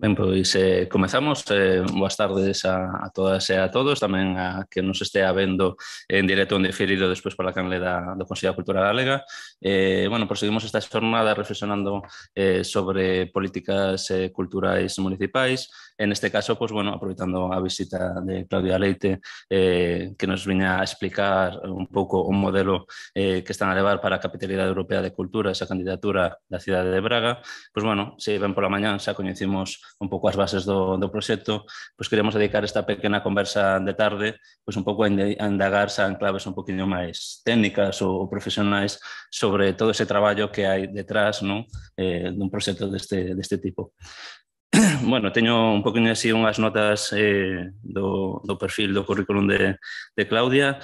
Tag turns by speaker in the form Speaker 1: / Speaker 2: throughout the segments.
Speaker 1: Ben, pois eh, comezamos. Eh, boas tardes a, a todas e a todos, tamén a que nos estea vendo en directo en diferido despois pola canle da, do Consello de Cultura Galega. Eh, bueno, proseguimos esta jornada reflexionando eh, sobre políticas eh, culturais municipais. En este caso, pois, bueno, aproveitando a visita de Claudia Leite, eh, que nos viña a explicar un pouco o modelo eh, que están a levar para a Capitalidade Europea de Cultura, esa candidatura da cidade de Braga. Pois, bueno, se ven pola mañan, xa coñecimos un pouco as bases do, do proxecto, pois queremos dedicar esta pequena conversa de tarde pois un pouco a indagar xa en claves un poquinho máis técnicas ou, ou profesionais sobre todo ese traballo que hai detrás non? Eh, dun proxecto deste, deste tipo bueno, teño un poquinho así unhas notas eh, do, do perfil do currículum de, de Claudia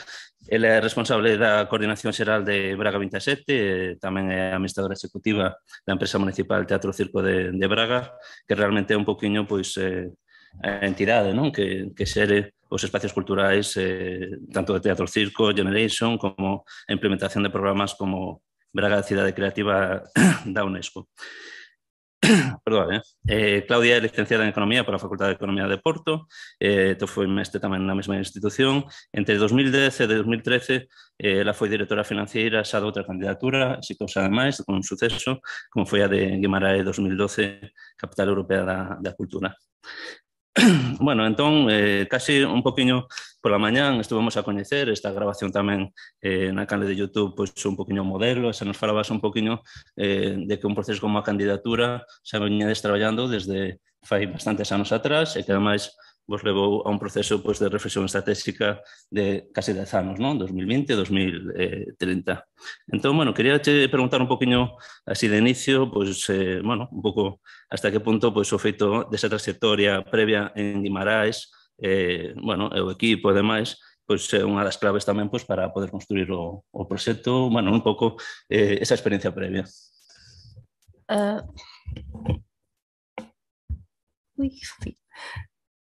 Speaker 1: Ele é responsable da Coordinación Xeral de Braga 27, eh, tamén é administradora executiva da empresa municipal Teatro Circo de, de Braga, que realmente é un poquinho pois, eh, a entidade non? Que, que xere os espacios culturais eh, tanto de Teatro Circo, Generation, como a implementación de programas como Braga Cidade Creativa da UNESCO. perdón, eh. eh, Claudia é licenciada en Economía pola Facultade de Economía de Porto, eh, to entón foi mestre tamén na mesma institución. Entre 2010 e 2013, eh, ela foi directora financiera xa de outra candidatura, exitosa ademais, con un suceso, como foi a de Guimarães 2012, Capital Europea da, da Cultura. bueno, entón, eh, casi un poquinho pola mañán estuvemos a coñecer esta grabación tamén eh, na canle de Youtube pois un poquinho modelo, se nos falabas un poquinho eh, de que un proceso como a candidatura xa veñades traballando desde fai bastantes anos atrás e que ademais vos levou a un proceso pois, de reflexión estratégica de case 10 anos, non? 2020 2030. Entón, bueno, quería che preguntar un poquinho así de inicio, pois, eh, bueno, un pouco hasta que punto pois, o feito desa trayectoria previa en Guimarães, eh, bueno, o equipo e demais, pois é unha das claves tamén pois, para poder construir o, o proxecto, bueno, un pouco eh, esa experiencia previa.
Speaker 2: Uh... Eh, Ui,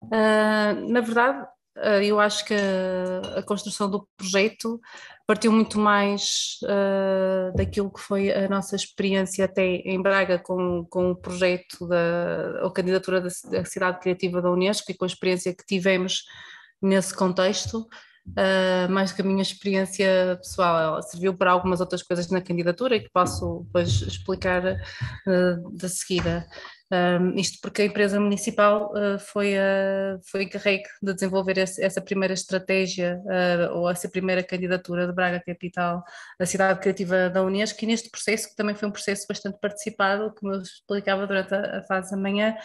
Speaker 2: Uh, na verdade, uh, eu acho que a, a, construção do projeto partiu muito mais uh, daquilo que foi a nossa experiência até em Braga com, com o projeto da ou candidatura da, da Cidade Criativa da Unesco e com a experiência que tivemos nesse contexto. mais que a minha experiência pessoal, ela serviu para algumas outras coisas na candidatura e que posso depois explicar da seguida. Um, isto porque a empresa municipal uh, foi, uh, foi encarregue de desenvolver esse, essa primeira estratégia uh, ou essa primeira candidatura de Braga Capital, a cidade criativa da Unesco, e neste processo, que também foi um processo bastante participado, como eu explicava durante a, a fase da manhã,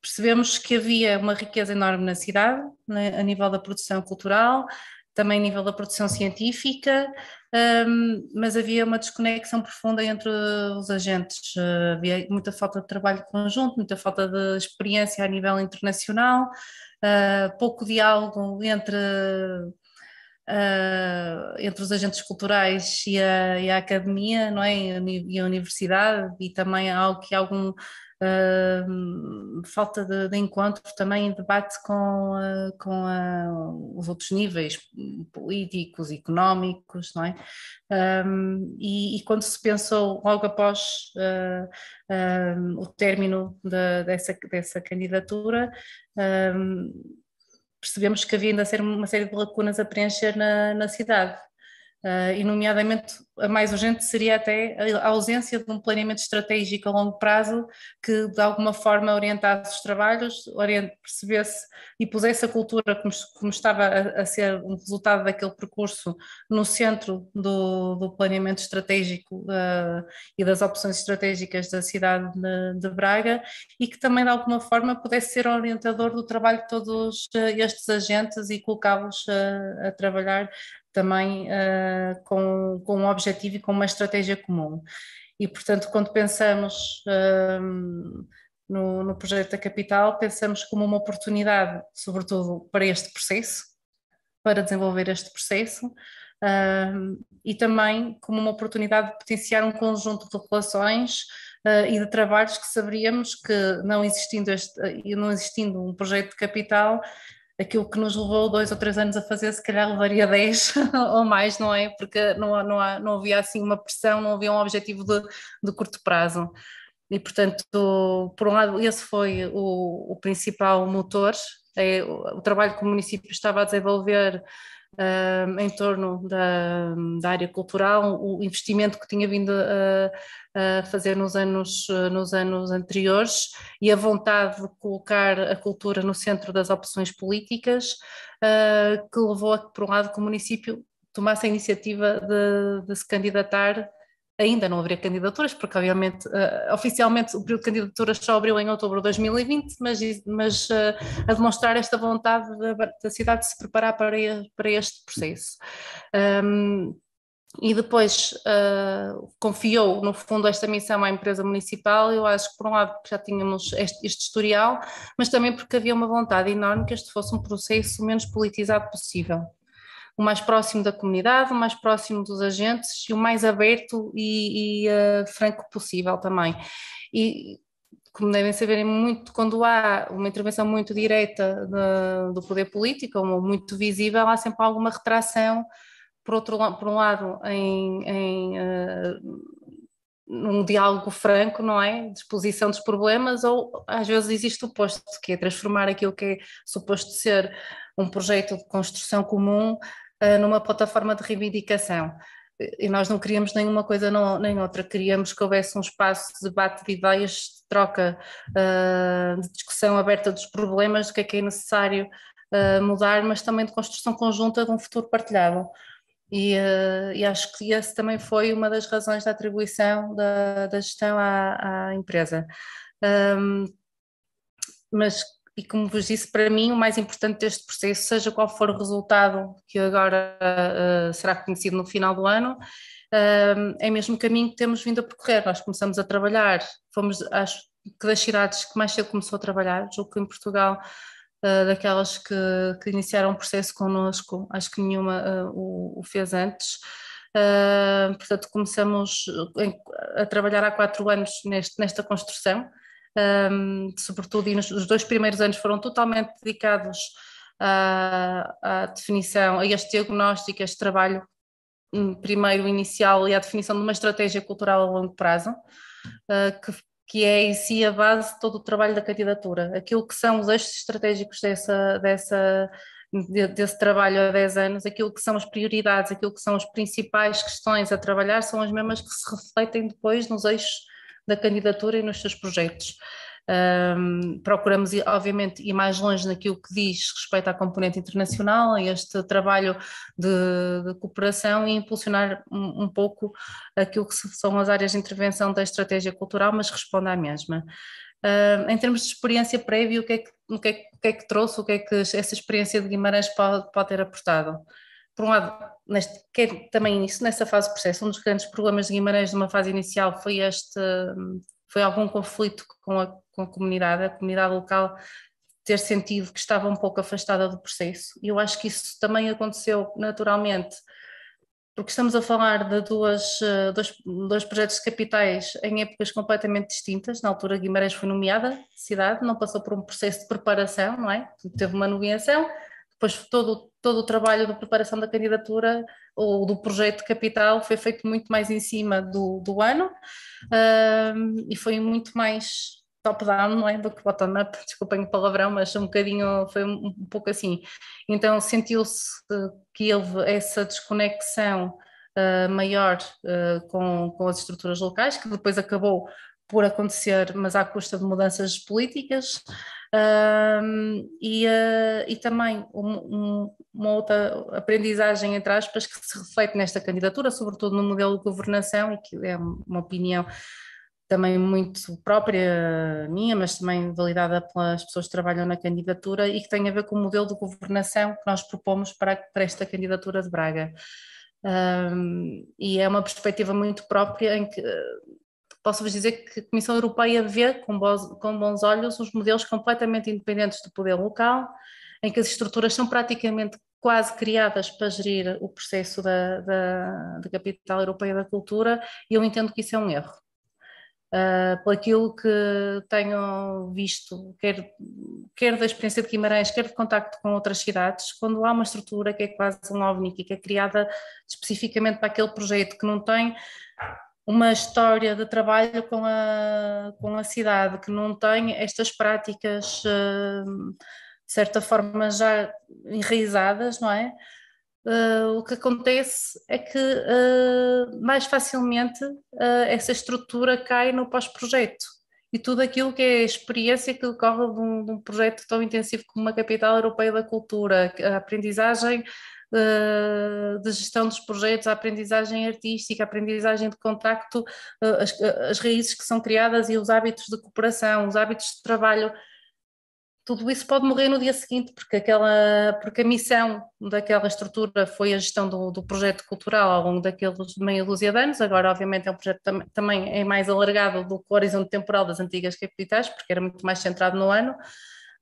Speaker 2: percebemos que havia uma riqueza enorme na cidade, né, a nível da produção cultural, também a nível da produção científica, um, mas havia uma desconexão profunda entre os agentes. Uh, havia muita falta de trabalho conjunto, muita falta de experiência a nível internacional, uh, pouco diálogo entre, uh, entre os agentes culturais e a, e a academia não é? e a universidade, e também algo que algum falta de, de, encontro também em debate com, uh, com ah, os outros níveis políticos, económicos, não é? Um, e, e, quando se pensou logo após um, ah, o término de, dessa, dessa candidatura, um, percebemos que havia ainda uma série de lacunas a preencher na, na cidade. Uh, e, nomeadamente, a mais urgente seria até a ausência de um planeamento estratégico a longo prazo que, de alguma forma, orientasse os trabalhos, oriente, percebesse e pusesse a cultura, como, como estava a, a, ser um resultado daquele percurso, no centro do, do planeamento estratégico uh, e das opções estratégicas da cidade de, de, Braga e que também, de alguma forma, pudesse ser orientador do trabalho de todos ah, estes agentes e colocá-los a, a trabalhar também uh, com, com um objetivo e com uma estratégia comum. E, portanto, quando pensamos um, ehm, no, no projeto da capital, pensamos como uma oportunidade, sobretudo para este processo, para desenvolver este processo, um, ehm, e também como uma oportunidade de potenciar um conjunto de relações Uh, e de trabalhos que saberíamos que, não existindo, este, eh, não existindo um projeto de capital, aquilo que nos levou dois ou três anos a fazer, se calhar levaria dez ou mais, não é? Porque não, não, há, não havia assim uma pressão, não havia um objetivo de, de curto prazo. E, portanto, por um lado, esse foi o, o principal motor, é, o trabalho que o município estava a desenvolver em torno da, da, área cultural, o investimento que tinha vindo a, a, fazer nos anos, nos anos anteriores e a vontade de colocar a cultura no centro das opções políticas, ah, que levou a que, por um lado, que o município tomasse a iniciativa de, de se candidatar ainda não haveria candidaturas, porque obviamente, uh, oficialmente o período de candidaturas só abriu em outubro de 2020, mas, mas uh, a demonstrar esta vontade da, da, cidade de se preparar para, para este processo. Um, ehm, e depois uh, confiou, no fundo, esta missão à empresa municipal. Eu acho que, por um lado, já tínhamos este, este historial, mas também porque havia uma vontade enorme que este fosse um processo o menos politizado possível o mais próximo da comunidade, o mais próximo dos agentes e o mais aberto e, e uh, franco possível também. E, como devem saber, é muito, quando há uma intervenção muito direta de, do poder político ou muito visível, há sempre alguma retração, por, outro, por um lado, em, em uh, num diálogo franco, não é? De exposição dos problemas, ou às vezes existe o oposto, que é transformar aquilo que é suposto ser um projeto de construção comum uh, numa plataforma de reivindicação. E nós não queríamos nenhuma coisa não, nem outra, queríamos que houvesse um espaço de debate de ideias, de troca, uh, de discussão aberta dos problemas, do que é que é necessário uh, mudar, mas também de construção conjunta de um futuro partilhado. E, eh, e, acho que esse também foi uma das razões da atribuição da, da gestão à, à empresa. Um, mas, e como vos disse, para mim o mais importante deste processo, seja qual for o resultado que agora uh, será conhecido no final do ano, um, é mesmo caminho que temos vindo a percorrer. Nós começamos a trabalhar, fomos, acho que das cidades que mais cedo começou a trabalhar, julgo que em Portugal uh, daquelas que, que, iniciaram o processo connosco, acho que nenhuma uh, o, o, fez antes. Uh, portanto, começamos em, a trabalhar há quatro anos neste, nesta construção, um, sobretudo, e nos, os dois primeiros anos foram totalmente dedicados à, à definição, a este diagnóstico, a este trabalho hum, primeiro inicial e à definição de uma estratégia cultural a longo prazo, que que é em si a base de todo o trabalho da candidatura. Aquilo que são os eixos estratégicos dessa, dessa, desse trabalho há 10 anos, aquilo que são as prioridades, aquilo que são as principais questões a trabalhar, são as mesmas que se refletem depois nos eixos da candidatura e nos seus projetos. Um, procuramos, obviamente, ir mais longe naquilo que diz respeito à componente internacional, a este trabalho de, de cooperação e impulsionar um, um, pouco aquilo que são as áreas de intervenção da estratégia cultural, mas responde à mesma. em termos de experiência prévia, o que, é que, o, que é, o que, é que, trouxe, o que é que essa experiência de Guimarães pode, pode ter aportado? Por um lado, neste, que é também isso, nessa fase de processo, um dos grandes problemas de Guimarães numa fase inicial foi este foi algum conflito com a, com a comunidade, a comunidade local ter sentido que estava um pouco afastada do processo. E eu acho que isso também aconteceu naturalmente, porque estamos a falar de duas, eh, dois, dois projetos de capitais em épocas completamente distintas. Na altura, Guimarães foi nomeada cidade, não passou por um processo de preparação, não é? Teve uma nomeação, depois todo, todo o trabalho de preparação da candidatura ou do projeto de capital foi feito muito mais em cima do, do ano e foi muito mais top-down, não é? Do que bottom-up, desculpem o palavrão, mas um bocadinho, foi um, um pouco assim. Então sentiu-se que houve essa desconexão Uh, maior uh, com, com as estruturas locais, que depois acabou por acontecer, mas à custa de mudanças políticas. Um, e, uh, e, também um, um, uma outra aprendizagem, entre aspas, que se reflete nesta candidatura, sobretudo no modelo de governação, e que é uma opinião também muito própria minha, mas também validada pelas pessoas que trabalham na candidatura e que tem a ver com o modelo de governação que nós propomos para, para esta candidatura de Braga. Um, e é uma perspectiva muito própria em que Posso-vos dizer que a Comissão Europeia vê com bons, com bons olhos os modelos completamente independentes do poder local, em que as estruturas são praticamente quase criadas para gerir o processo da, da, da, capital europeia da cultura e eu entendo que isso é um erro. Uh, por aquilo que tenho visto, quer, quer da experiência de Guimarães, quer de contacto com outras cidades, quando há uma estrutura que é quase um ovni, que é criada especificamente para aquele projeto que não tem uma história de trabalho com a, com a cidade, que não tem estas práticas, eh, de certa forma, já enraizadas, não é? Eh, o que acontece é que eh, mais facilmente essa estrutura cai no pós-projeto e tudo aquilo que é a experiência que decorre de um, de um projeto tão intensivo como uma Capital Europeia da Cultura, a aprendizagem eh, de gestão dos projetos, a aprendizagem artística, a aprendizagem de contacto, eh, as, as raízes que são criadas e os hábitos de cooperação, os hábitos de trabalho tudo isso pode morrer no dia seguinte, porque, aquela, porque a missão daquela estrutura foi a gestão do, do projeto cultural ao longo daqueles meia dúzia de anos. Agora, obviamente, é um projeto tam, também é mais alargado do que o horizonte temporal das antigas capitais, porque era muito mais centrado no ano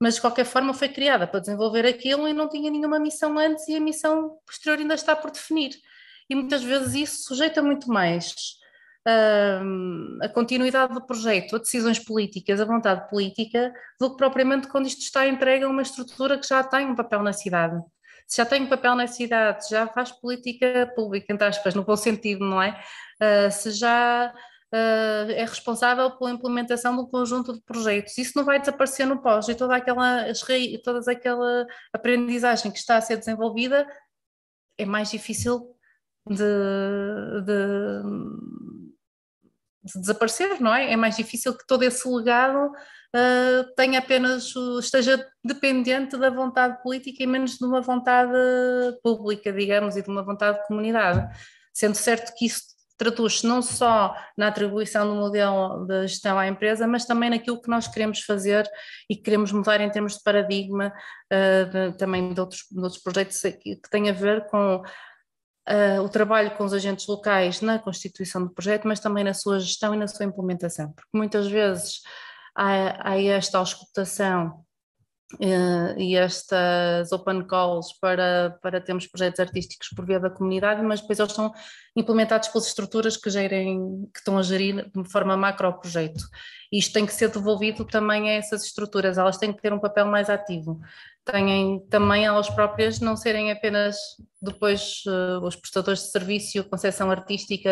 Speaker 2: mas de qualquer forma foi criada para desenvolver aquilo e não tinha nenhuma missão antes e a missão posterior ainda está por definir. E muitas vezes isso sujeita muito mais hum, a continuidade do projeto, a decisões políticas, a vontade política, do que propriamente quando isto está entregue a uma estrutura que já tem um papel na cidade. Se já tem um papel na cidade, já faz política pública, entre aspas, no bom sentido, não é? Uh, se já uh, é responsável pela implementação de um conjunto de projetos. Isso não vai desaparecer no pós e toda aquela, toda aquela aprendizagem que está a ser desenvolvida é mais difícil de, de, de desaparecer, não é? É mais difícil que todo esse legado uh, tenha apenas, esteja dependente da vontade política e menos de uma vontade pública, digamos, e de uma vontade de comunidade. Sendo certo que isso traduz-se não só na atribuição do modelo de gestão à empresa, mas também naquilo que nós queremos fazer e queremos mudar em termos de paradigma uh, de, também de outros, de outros projetos que têm a ver com Uh, o trabalho com os agentes locais na constituição do projeto, mas também na sua gestão e na sua implementação, porque muitas vezes há, há esta auscultação eh, e estas open calls para, para termos projetos artísticos por via da comunidade, mas depois eles são implementados pelas estruturas que gerem, que estão a gerir de forma macro o projeto. Isto tem que ser devolvido também a essas estruturas, elas têm que ter um papel mais ativo. Têm também elas próprias não serem apenas depois eh, os prestadores de serviço, concessão artística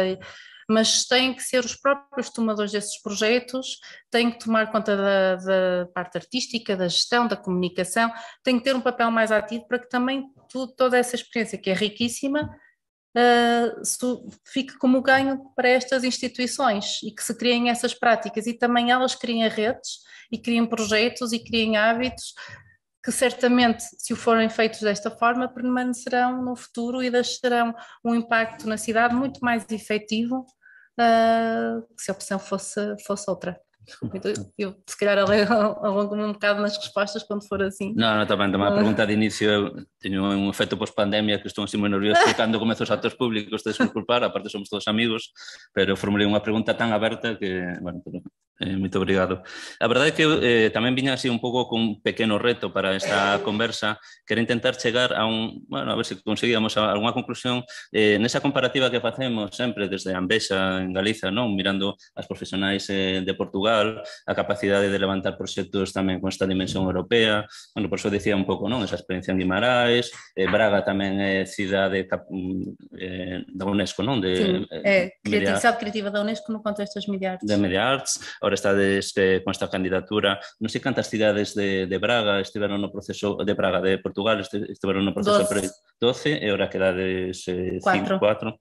Speaker 2: mas têm que ser os próprios tomadores desses projetos, têm que tomar conta da, da parte artística, da gestão, da comunicação, têm que ter um papel mais ativo para que também toda essa experiência que é riquíssima Uh, fique como ganho para estas instituições e que se criem essas práticas e também elas criem redes e criem projetos e criem hábitos que certamente, se forem feitos desta forma, permanecerão no futuro e deixarão um impacto na cidade muito mais efetivo uh, se a opção fosse, fosse outra. Eu, eu se calhar alongo-me um bocado nas respostas quando for assim. Não, não, está bem, também a ah. pergunta
Speaker 1: de início tenho um efeito pós-pandemia que estou assim um muito nervioso cando comezo os actos públicos, tedes que culpar, aparte somos todos amigos, pero formulei unha pregunta tan aberta que, bueno, pero Eh, moito obrigado. A verdade é que eh, tamén viña así un pouco con pequeno reto para esta conversa, que era intentar chegar a un, bueno, a ver se conseguíamos algunha conclusión eh, nesa comparativa que facemos sempre desde Ambesa en Galiza, non mirando as profesionais eh, de Portugal, a capacidade de levantar proxectos tamén con esta dimensión europea, bueno, por iso dicía un pouco, non, esa experiencia en Guimarães, eh, Braga tamén é eh, cidade mm, eh, da UNESCO, non, de sí, eh,
Speaker 3: eh, creativa,
Speaker 1: media...
Speaker 2: creativa da UNESCO no contexto das media arts. De media
Speaker 1: arts, ahora está este, con esta candidatura. no sé cuántas ciudades de, de Braga en no proceso, de Braga, de Portugal, estuvieron en no proceso Doce. 12 ahora ora quedades eh, 4. 4.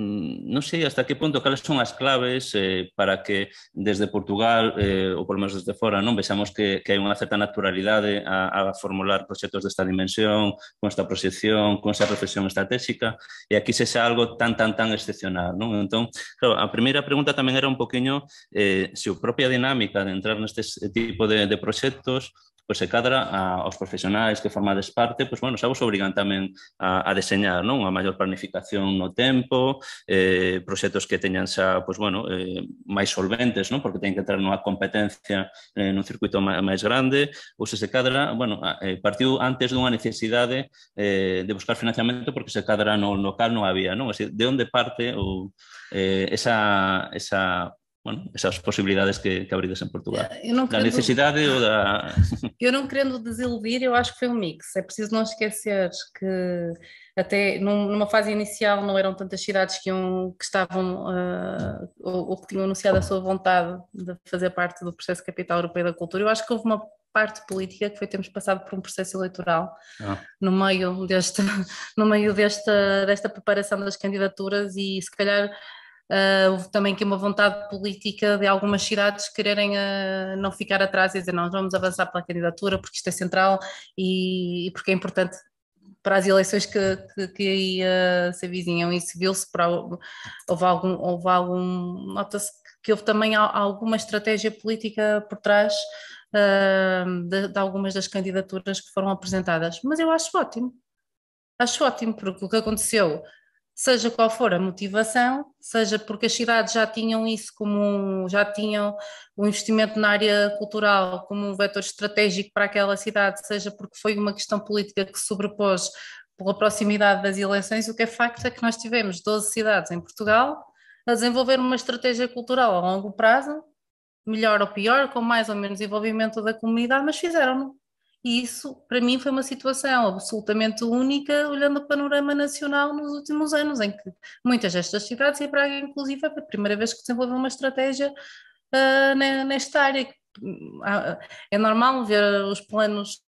Speaker 1: Mm, non sei hasta que punto cales son as claves eh, para que desde Portugal eh, ou polo menos desde fora non vexamos que, que hai unha certa naturalidade a, a formular proxectos desta dimensión con esta proxección, con esta reflexión estratégica e aquí se xa algo tan tan tan excepcional non? entón, claro, a primeira pregunta tamén era un poquinho eh, se a propia dinámica de entrar neste eh, tipo de, de proxectos pois se cadra a, aos profesionais que formades parte, pois bueno, xa vos obrigan tamén a, a deseñar, non? Unha maior planificación no tempo, eh, proxectos que teñan xa, pois bueno, eh, máis solventes, non? Porque teñen que entrar nunha competencia eh, nun circuito máis grande, ou se se cadra, bueno, eh, partiu antes dunha necesidade eh, de buscar financiamento porque se cadra no local non había, non? Así, de onde parte ou eh, esa, esa bueno, essas possibilidades que, que em Portugal?
Speaker 2: Eh, não da necessidade
Speaker 1: ou da.
Speaker 2: eu não querendo desiludir, eu acho que foi um mix. É preciso não esquecer que até numa fase inicial não eram tantas cidades que, que estavam uh, ou, ou, que tinham anunciado a sua vontade de fazer parte do processo capital europeia da cultura. Eu acho que houve uma parte política que foi termos passado por um processo eleitoral ah. no meio desta no meio desta desta preparação das candidaturas e se calhar Uh, houve também que uma vontade política de algumas cidades quererem uh, não ficar atrás e dizer não, vamos avançar pela candidatura porque isto é central e, e porque é importante para as eleições que, que, que aí uh, se avizinham e se viu-se para houve algum, houve algum nota-se que houve também alguma estratégia política por trás de, de algumas das candidaturas que foram apresentadas, mas eu acho ótimo acho ótimo, porque o que aconteceu seja qual for a motivação, seja porque as cidades já tinham isso como já tinham o um investimento na área cultural como um vetor estratégico para aquela cidade, seja porque foi uma questão política que sobrepôs pela proximidade das eleições, o que é facto é que nós tivemos 12 cidades em Portugal a desenvolver uma estratégia cultural a longo prazo, melhor ou pior, com mais ou menos envolvimento da comunidade, mas fizeram-no. E isso, para mim, foi uma situação absolutamente única, olhando o panorama nacional nos últimos anos, em que muitas destas cidades, e Praga, inclusive, é a primeira vez que desenvolveu uma estratégia uh, nesta área. Hum, é normal ver os planos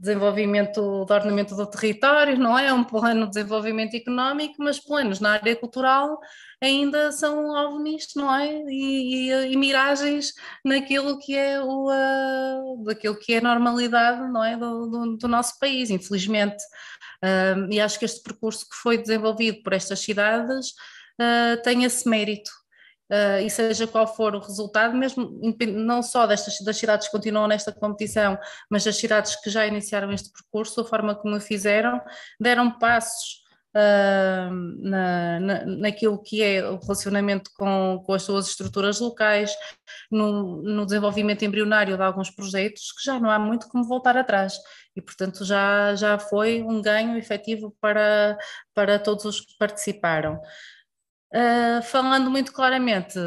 Speaker 2: desenvolvimento do ornamento do território, não é? Um plano de desenvolvimento económico, mas planos na área cultural ainda são ovnis, não é? E, e, e miragens naquilo que é o uh, daquilo que é a normalidade, não é? Do, do, do nosso país, infelizmente. e acho que este percurso que foi desenvolvido por estas cidades uh, tem esse mérito Uh, e seja qual for o resultado, mesmo não só destas, das cidades que continuam nesta competição, mas das cidades que já iniciaram este percurso, a forma como o fizeram, deram passos uh, na, na, naquilo que é o relacionamento com, com as suas estruturas locais, no, no desenvolvimento embrionário de alguns projetos, que já não há muito como voltar atrás e portanto já, já foi um ganho efetivo para, para todos os que participaram. Uh, falando muito claramente,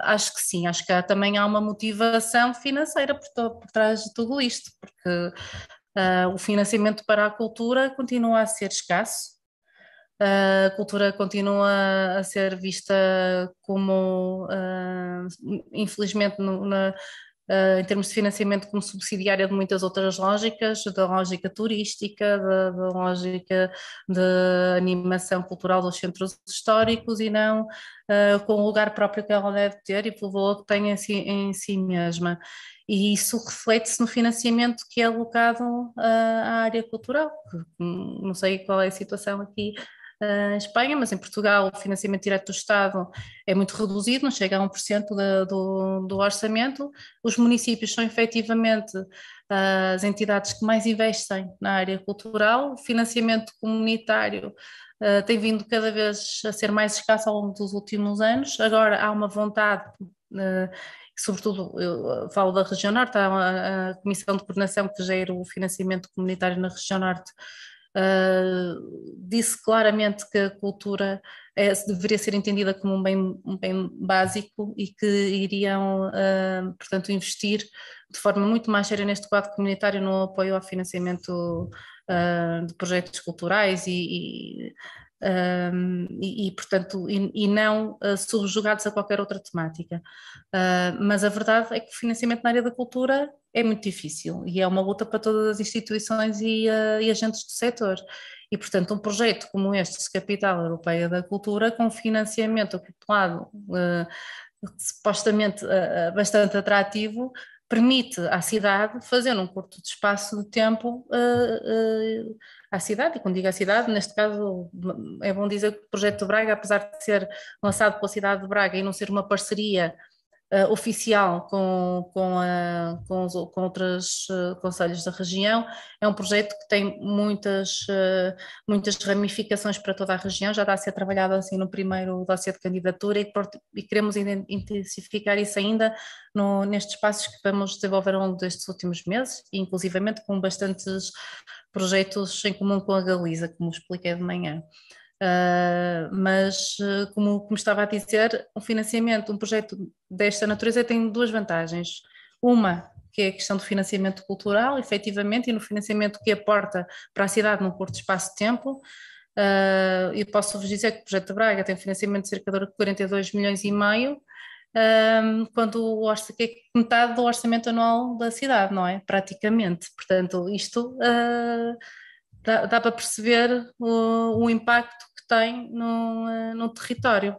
Speaker 2: acho que sim, acho que há, também há uma motivação financeira por, por trás de tudo isto, porque uh, o financiamento para a cultura continua a ser escasso, uh, a cultura continua a ser vista como, infelizmente, no, na, Uh, em termos de financiamento como subsidiária de muitas outras lógicas, da lógica turística, da, da lógica de animação cultural dos centros históricos e não uh, com o lugar próprio que ela deve ter e pelo valor que tem em si, em si mesma. E isso reflete-se no financiamento que é alocado uh, à área cultural. Hum, não sei qual é a situação aqui em Espanha, mas em Portugal o financiamento direto do Estado é muito reduzido, não chega a 1% de, do, do orçamento. Os municípios são efetivamente ah, as entidades que mais investem na área cultural. O financiamento comunitário ah, tem vindo cada vez a ser mais escasso ao longo dos últimos anos. Agora há uma vontade, ah, sobretudo eu falo da região norte, há uma, a Comissão de Coordenação que gera o financiamento comunitário na região norte uh, disse claramente que a cultura é, deveria ser entendida como um bem, um bem básico e que iriam, uh, portanto, investir de forma muito mais séria neste quadro comunitário no apoio ao financiamento uh, de projetos culturais e, e um, e, e, portanto, e, e não uh, subjugados a qualquer outra temática. Uh, mas a verdade é que o financiamento na área da cultura é muito difícil e é uma luta para todas as instituições e, uh, e agentes do setor. E, portanto, um projeto como este, Capital Europeia da Cultura, com financiamento acoplado supostamente bastante atrativo, permite à cidade fazer um curto de espaço de tempo uh, uh, à cidade, e quando digo à cidade, neste caso é bom dizer que o projeto de Braga, apesar de ser lançado pela cidade de Braga e não ser uma parceria uh, oficial com, com, a, com, os, com outros uh, eh, conselhos da região. É um projeto que tem muitas, uh, muitas ramificações para toda a região, já está a ser trabalhado assim no primeiro dossiê de candidatura e, e queremos intensificar isso ainda no, nestes passos que vamos desenvolver ao longo destes últimos meses, inclusivamente com bastantes projetos em comum com a Galiza, como expliquei de manhã. Ah, mas, ah, como, como estava a dizer, o financiamento, um projeto desta natureza tem duas vantagens. Uma, que é a questão do financiamento cultural, efetivamente, e no financiamento que aporta para a cidade num curto espaço de tempo. Uh, ah, eu posso-vos dizer que o Projeto de Braga tem um financiamento de cerca de 42 milhões e meio, um, quando o que é metade do orçamento anual da cidade, não é? Praticamente. Portanto, isto uh, dá, dá, para perceber o, o impacto tem no eh, no território.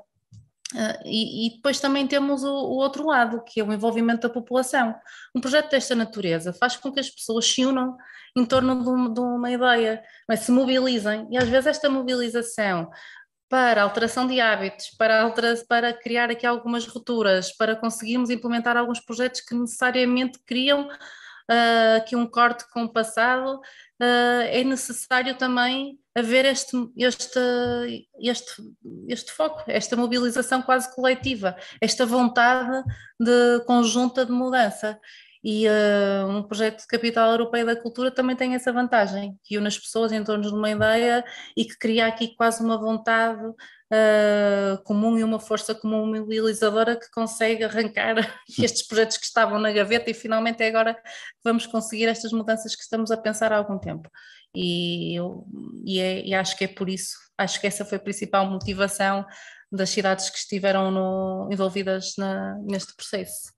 Speaker 2: Uh, e, e, depois também temos o, o, outro lado, que é o envolvimento da população. Um projeto desta natureza faz com que as pessoas se unam em torno de, de uma ideia, mas é? se mobilizem, e às vezes esta mobilização para alteração de hábitos, para, altera para criar aqui algumas rupturas, para conseguirmos implementar alguns projetos que necessariamente criam uh, aqui um corte com o passado, uh, é necessário também haver este, este, este, este foco, esta mobilização quase coletiva, esta vontade de conjunta de mudança. E uh, um projeto de capital europeia da cultura também tem essa vantagem, que une as pessoas em torno de uma ideia e que cria aqui quase uma vontade uh, comum e uma força comum mobilizadora que consegue arrancar estes projetos que estavam na gaveta e finalmente é agora que vamos conseguir estas mudanças que estamos a pensar há algum tempo. E, eu, e, é, e acho que é por isso, acho que essa foi a principal motivação das cidades que estiveram no, envolvidas na, neste processo.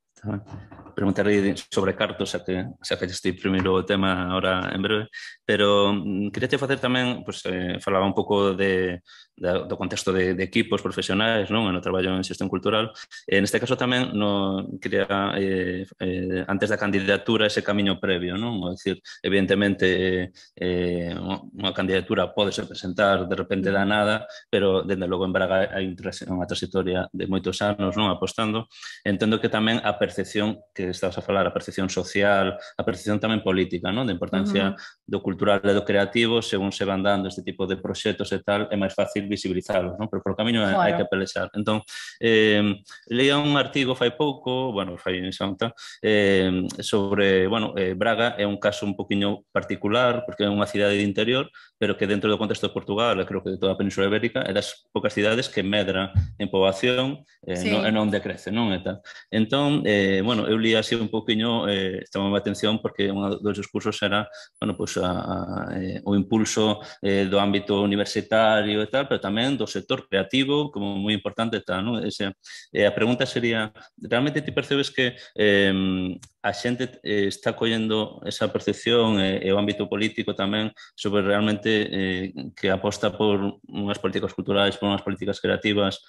Speaker 1: preguntar sobre cartos, xa que, xa que este primeiro tema ahora en breve, pero mm, quería te facer tamén, pues, eh, falaba un pouco de, da, do contexto de, de equipos profesionais, non? no traballo en xestión cultural. Eh, neste caso tamén no, quería, eh, eh, antes da candidatura, ese camiño previo. Non? É dicir, evidentemente, eh, eh unha candidatura pode se presentar de repente da nada, pero, dende logo, en Braga hai unha trayectoria de moitos anos non apostando. Entendo que tamén a percepción que estabas a falar, a percepción social, a percepción tamén política, non? da importancia uh -huh. do cultural e do creativo, según se van dando este tipo de proxectos e tal, é máis fácil visibilizarlos, non? pero polo camiño claro. hai que pelexar. Entón, eh, leía un artigo fai pouco, bueno, fai en xanta, eh, sobre, bueno, eh, Braga é un caso un poquinho particular, porque é unha cidade de interior, pero que dentro do contexto de Portugal, creo que de toda a Península Ibérica, é das poucas cidades que medra en poboación eh, sí. non, e non decrece, non? E tal. Entón, eh, eh, bueno, eu li así un poquinho, eh, chamou a atención porque un dos cursos era bueno, pues a, a, eh, o impulso eh, do ámbito universitario e tal, pero tamén do sector creativo, como moi importante tal, non? Ese, eh, a pregunta sería, realmente ti percebes que eh, a xente eh, está collendo esa percepción eh, e o ámbito político tamén sobre realmente eh, que aposta por unhas políticas culturais, por unhas políticas creativas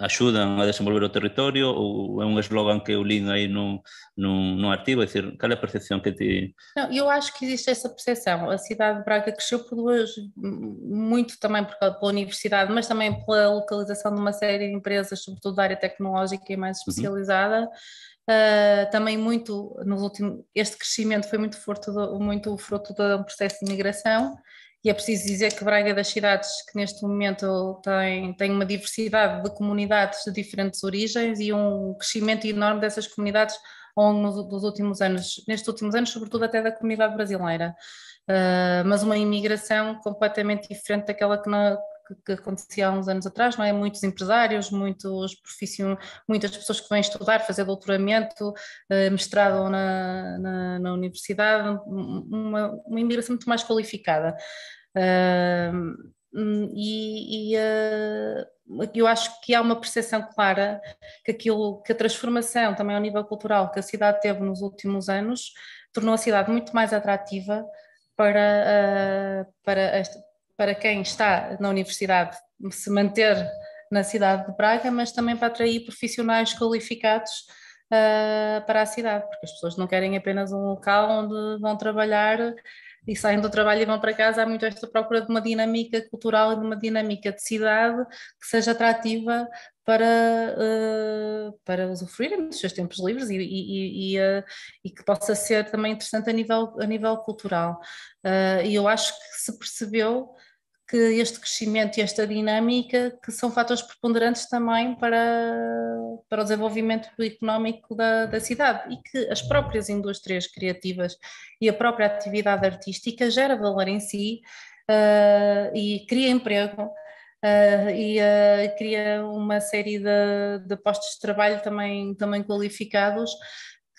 Speaker 1: axudan a desenvolver o territorio ou é un eslogan que eu lido aí num, num, artigo? É dizer, cal é a percepción que ti...
Speaker 2: Não, eu acho que existe essa percepção. A cidade de Braga cresceu por duas, muito também por, pela universidade, mas também pela localização de uma série de empresas, sobretudo da área tecnológica e mais uhum. especializada, uhum. Uh, também muito nos últimos este crescimento foi muito fruto do, muito fruto de um processo de migração e é preciso dizer que Braga é das cidades que neste momento tem, tem uma diversidade de comunidades de diferentes origens e um crescimento enorme dessas comunidades ao longo dos últimos anos, nestes últimos anos, sobretudo até da comunidade brasileira. Uh, mas uma imigração completamente diferente daquela que, na, que, acontecia há uns anos atrás, não é? Muitos empresários, muitos profission... muitas pessoas que vêm estudar, fazer doutoramento, eh, mestrado na, na, na universidade, uma, uma, imigração muito mais qualificada. Uh, e, e uh, eu acho que há uma percepção clara que aquilo, que a transformação também ao nível cultural que a cidade teve nos últimos anos tornou a cidade muito mais atrativa para, uh, para, para quem está na universidade se manter na cidade de Braga, mas também para atrair profissionais qualificados uh, para a cidade, porque as pessoas não querem apenas um local onde vão trabalhar e saem do trabalho e vão para casa. Há muito esta procura de uma dinâmica cultural e de uma dinâmica de cidade que seja atrativa para, uh, para usufruírem dos seus tempos livres e, e, e, uh, e, que possa ser também interessante a nível, a nível cultural. e eu acho que se percebeu que este crescimento e esta dinâmica que são fatores preponderantes também para, para o desenvolvimento económico da, da cidade e que as próprias indústrias criativas e a própria atividade artística gera valor em si uh, e cria emprego Uh, e uh, cria uma série de, de, postos de trabalho também, também qualificados,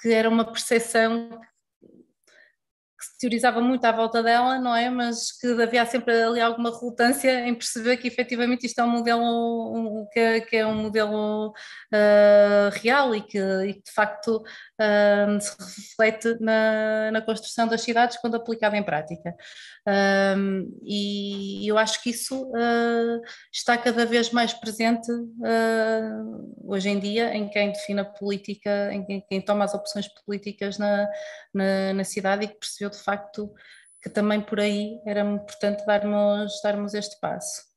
Speaker 2: que era uma percepção teorizava muito à volta dela, não é? Mas que havia sempre ali alguma relutância em perceber que efetivamente isto é um modelo um, que, é, que, é um modelo uh, real e que, e de facto uh, se reflete na, na, construção das cidades quando aplicado em prática. Um, ah, e eu acho que isso uh, está cada vez mais presente hoje em dia em quem define a política, em quem, quem toma as opções políticas na, na, na cidade e que percebeu de facto que também por aí era importante darmos, darmos este passo.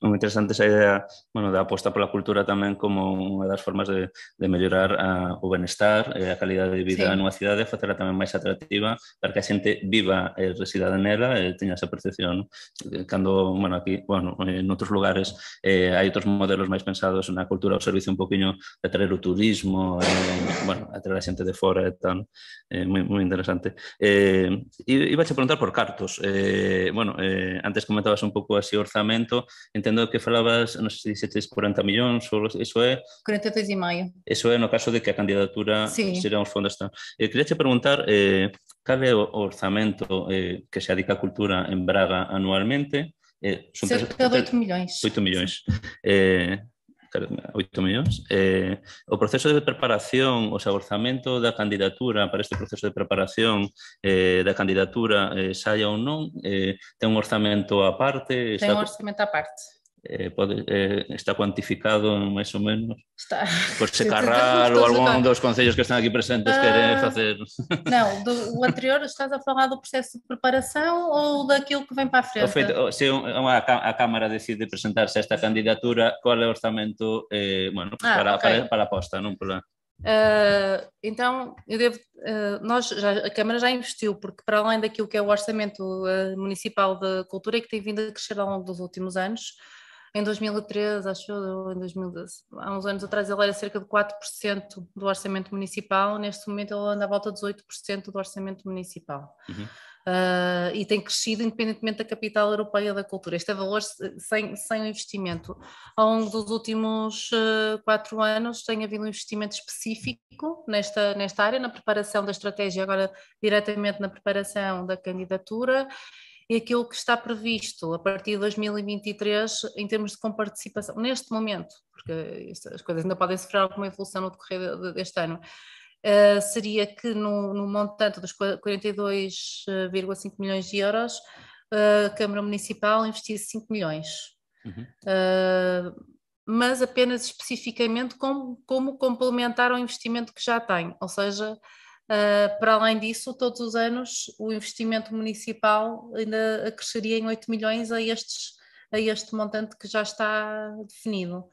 Speaker 1: moi interesante esa idea bueno, da aposta pola cultura tamén como unha das formas de, de mellorar a, o benestar e a calidade de vida sí. nunha cidade, facela tamén máis atractiva para que a xente viva e resida nela e teña esa percepción. Cando, bueno, aquí, bueno, en outros lugares eh, hai outros modelos máis pensados na cultura ao servicio un poquinho de atraer o turismo, eh, bueno, atraer a xente de fora e tal. Eh, moi, moi interesante. Eh, iba a preguntar por cartos. Eh, bueno, eh, antes comentabas un pouco así orzamento, entendo que falabas, non sei se dixetes 40 millóns, iso é...
Speaker 2: 43 e maio.
Speaker 1: Iso é no caso de que a candidatura sí. será uns fondos... Eh, queria preguntar eh, cal é o orzamento eh, que se adica a cultura en Braga anualmente? Eh, Cerca de
Speaker 2: 8 millóns.
Speaker 1: 8 millóns. Eh, 8 millóns. Eh, o proceso de preparación, o sea, orzamento da candidatura para este proceso de preparación eh, da candidatura eh, saia ou non, eh, ten un orzamento aparte? Ten un
Speaker 2: orzamento aparte. parte.
Speaker 1: eh, pode, eh, está cuantificado máis ou menos
Speaker 2: está.
Speaker 1: por se carral ou algún dos concellos que están aquí presentes uh, ah, fazer? facer
Speaker 2: do, o anterior estás a falar do processo de preparação ou daquilo que vem para a frente? O feito,
Speaker 1: se a Câmara decide apresentar a esta candidatura qual é o orçamento eh, bueno, ah, para, okay. para, para a aposta não Para... Uh,
Speaker 2: eh, então, eu devo. Uh, nós, já, a Câmara já investiu, porque para além daquilo que é o Orçamento uh, eh, Municipal de Cultura, e que tem vindo a crescer ao longo dos últimos anos, em 2013, acho eu, em 2012, há uns anos atrás ele era cerca de 4% do orçamento municipal, neste momento ele anda à volta de 18% do orçamento municipal. Uhum. Uh, e tem crescido independentemente da capital europeia da cultura. Este é valor sem, sem o investimento. Ao longo dos últimos uh, quatro anos tem havido um investimento específico nesta, nesta área, na preparação da estratégia, agora diretamente na preparação da candidatura e é aquilo que está previsto a partir de 2023 em termos de comparticipação, neste momento, porque as coisas ainda podem sofrer alguma evolução no decorrer deste ano, eh, seria que no, no montante dos 42,5 eh, milhões de euros, eh, a Câmara Municipal investisse 5 milhões. Uhum. Uh, mas apenas especificamente como, como complementar ao investimento que já tem, ou seja, Uh, para além disso, todos os anos o investimento municipal ainda cresceria em 8 milhões a, estes, a este montante que já está definido.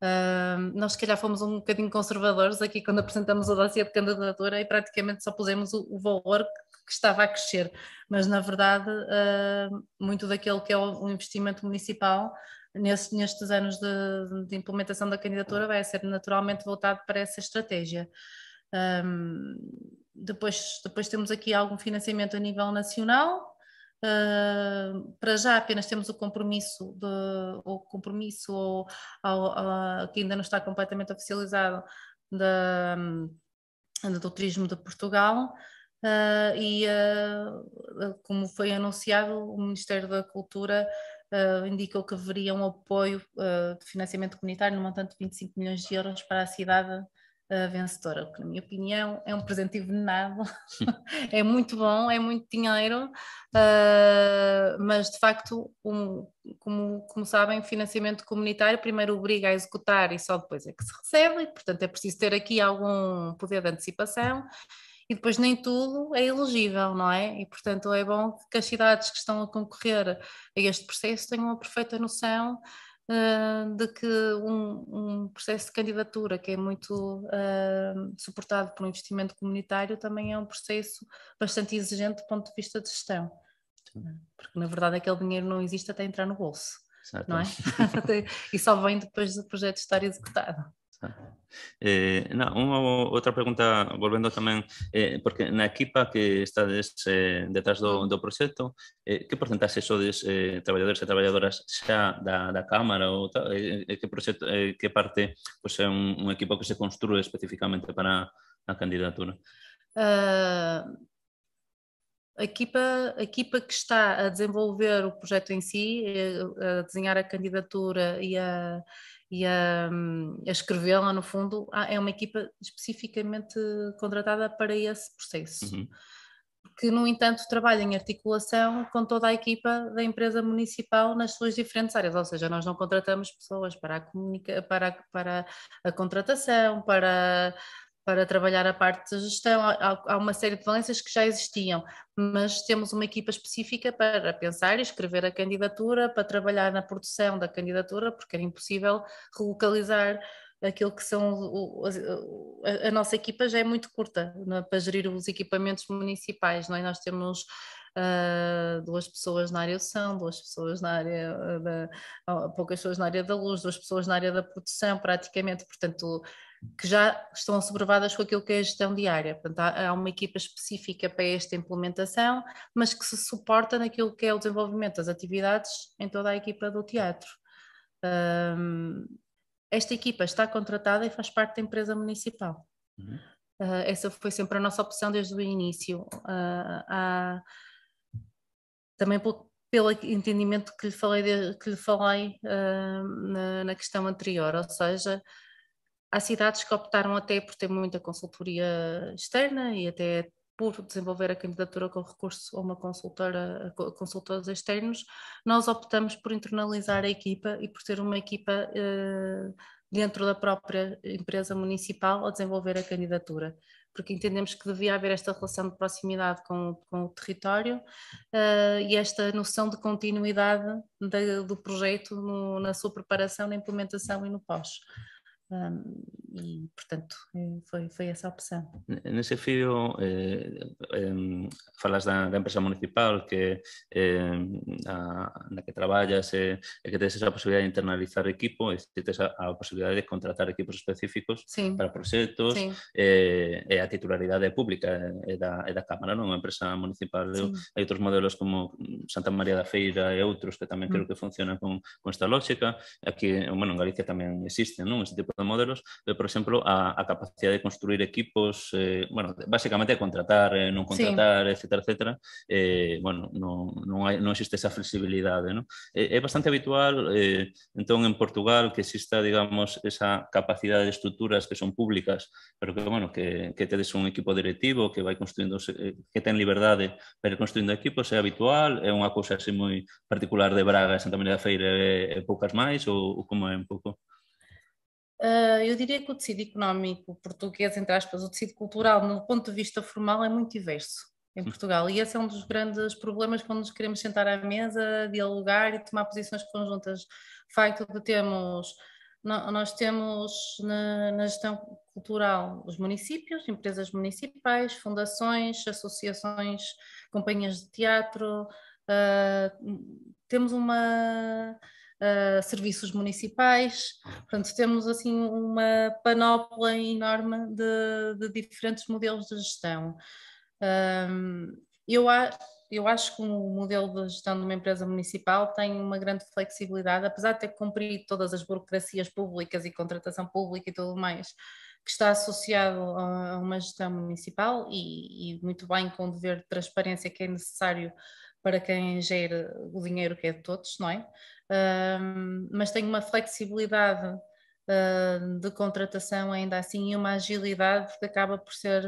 Speaker 2: Uh, nós, se calhar, fomos um bocadinho conservadores aqui quando apresentamos o dossiê de candidatura e praticamente só pusemos o, o valor que, estava a crescer, mas na verdade, uh, muito daquilo que é o, o investimento municipal nestes anos de, de, implementação da candidatura vai ser naturalmente voltado para essa estratégia. Um, depois, depois temos aqui algum financiamento a nível nacional. Uh, para já apenas temos o compromisso de, o compromisso que ainda não está completamente oficializado da do turismo de Portugal uh, e uh, como foi anunciado o Ministério da Cultura uh, indicou que haveria um apoio de financiamento comunitário no montante de 25 milhões de euros para a cidade uh, vencedora, que, na minha opinião, é um presente envenenado. é muito bom, é muito dinheiro, uh, mas de facto, um, como, como sabem, financiamento comunitário primeiro obriga a executar e só depois é que se recebe, e, portanto é preciso ter aqui algum poder de antecipação. E depois nem tudo é elegível, não é? E portanto é bom que as cidades que estão a concorrer a este processo tenham a perfeita noção de que um, um, processo de candidatura que é muito uh, suportado por um investimento comunitário também é um processo bastante exigente do ponto de vista de gestão. Ah, porque na verdade aquele dinheiro não existe até entrar no bolso, certo. não é? e só vem depois do projeto estar executado.
Speaker 1: Eh, na, unha outra pregunta volvendo tamén eh, porque na equipa que estades eh, detrás do, do proxecto eh, que porcentaxe sodes eh, traballadores e traballadoras xa da, da Cámara ou tal, eh, que, proxecto, eh, que parte pois, é un, un equipo que se construe especificamente para a candidatura?
Speaker 2: Uh, ah, a equipa, a equipa que está a desenvolver o proxecto en si, eh, a desenhar a candidatura e a, e a, a escrevê-la, no fundo, ah, é uma equipa especificamente contratada para esse processo. Uhum. Que, no entanto, trabalha em articulação com toda a equipa da empresa municipal nas suas diferentes áreas, ou seja, nós não contratamos pessoas para a, comunica para, a, para a contratação, para para trabalhar a parte de gestão. Há, há, uma série de valências que já existiam, mas temos uma equipa específica para pensar e escrever a candidatura, para trabalhar na produção da candidatura, porque era impossível relocalizar aquilo que são o, a, a, nossa equipa já é muito curta é? para gerir os equipamentos municipais, não é? Nós temos Uh, duas pessoas na área do som, duas pessoas na área ah, da, ah, poucas pessoas na área da luz, duas pessoas na área da produção, praticamente, portanto que já estão sobrevadas com aquilo que é a gestão diária. Portanto, há, há uma equipa específica para esta implementação, mas que se suporta naquilo que é o desenvolvimento das atividades em toda a equipa do teatro. Um, esta equipa está contratada e faz parte da empresa municipal. Uhum. Uh, essa foi sempre a nossa opção desde o início. Uh, há, também pelo, pelo, entendimento que lhe falei, de, que lhe falei uh, na, na, questão anterior, ou seja, há cidades que optaram até por ter muita consultoria externa e até por desenvolver a candidatura com recurso a uma consultora, a consultores externos, nós optamos por internalizar a equipa e por ter uma equipa eh, dentro da própria empresa municipal a desenvolver a candidatura, porque entendemos que devia haver esta relação de proximidade com, com o território eh, e esta noção de continuidade de, do projeto no, na sua preparação, na implementação e no pós. Um, e, portanto, foi, foi esa opción.
Speaker 1: Nesse fio, eh, eh, falas da, da empresa municipal que eh, a, na que traballas eh, e eh, que tens esa posibilidade de internalizar equipo, e tens a, a posibilidad de contratar equipos específicos Sim. para proxectos sí. eh, e a titularidade pública eh, é da, é da Cámara, non? A empresa municipal sí. hai outros modelos como Santa María da Feira e outros que tamén mm. creo que funcionan con, con esta lógica. Aquí, bueno, en Galicia tamén existen, non? Este tipo de modelos, pero, por exemplo, a, a capacidade de construir equipos, eh, bueno, basicamente a contratar, eh, non contratar, sí. etcétera, etcétera, eh, bueno, non, non, hai, non existe esa flexibilidade, non? É, eh, é bastante habitual, eh, entón, en Portugal, que exista, digamos, esa capacidade de estruturas que son públicas, pero que, bueno, que, que tedes un equipo directivo que vai construindo, eh, que ten liberdade para ir construindo equipos, é habitual, é unha cousa así moi particular de Braga Santa María da Feira e, eh, e poucas máis, ou, ou como é un pouco?
Speaker 2: Ah, eu diria que o tecido económico português, entre aspas, o tecido cultural, no ponto de vista formal, é muito diverso em hum. Portugal. E esse é um dos grandes problemas quando nos queremos sentar à mesa, dialogar e tomar posições conjuntas. O facto de temos, nós temos na, na, gestão cultural os municípios, empresas municipais, fundações, associações, companhias de teatro, uh, temos uma uh, serviços municipais, portanto temos assim uma panóplia enorme de, de diferentes modelos de gestão. Um, eu, a, eu acho que o modelo de gestão de uma empresa municipal tem uma grande flexibilidade, apesar de ter cumprido todas as burocracias públicas e contratação pública e tudo mais, que está associado a uma gestão municipal e, e muito bem com o dever de transparência que é necessário para quem gere o dinheiro que é de todos, não é? um, mas tenho uma flexibilidade uh, de contratação ainda assim e uma agilidade que acaba por ser